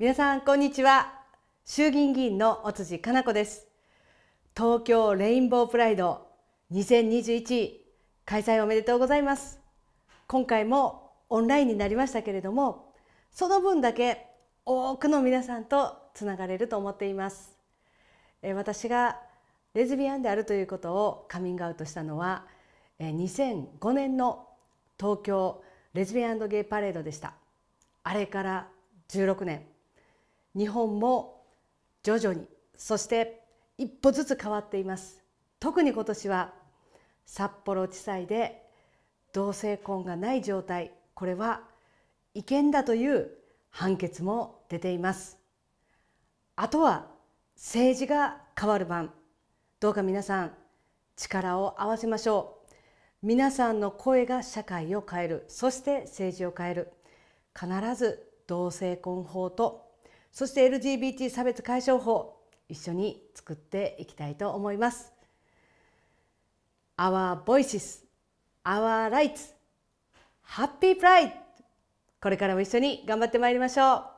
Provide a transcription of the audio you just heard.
皆さんこんにちは衆議院議員の尾辻かな子です東京レインボープライド2021開催おめでとうございます今回もオンラインになりましたけれどもその分だけ多くの皆さんとつながれると思っています私がレズビアンであるということをカミングアウトしたのは2005年の東京レズビアンゲイパレードでしたあれから16年日本も徐々にそして一歩ずつ変わっています特に今年は札幌地裁で同性婚がない状態これは違憲だという判決も出ていますあとは政治が変わる番どうか皆さん力を合わせましょう皆さんの声が社会を変えるそして政治を変える必ず同性婚法とそして LGBT 差別解消法一緒に作っていきたいと思います Our voices, our rights, happy pride これからも一緒に頑張ってまいりましょう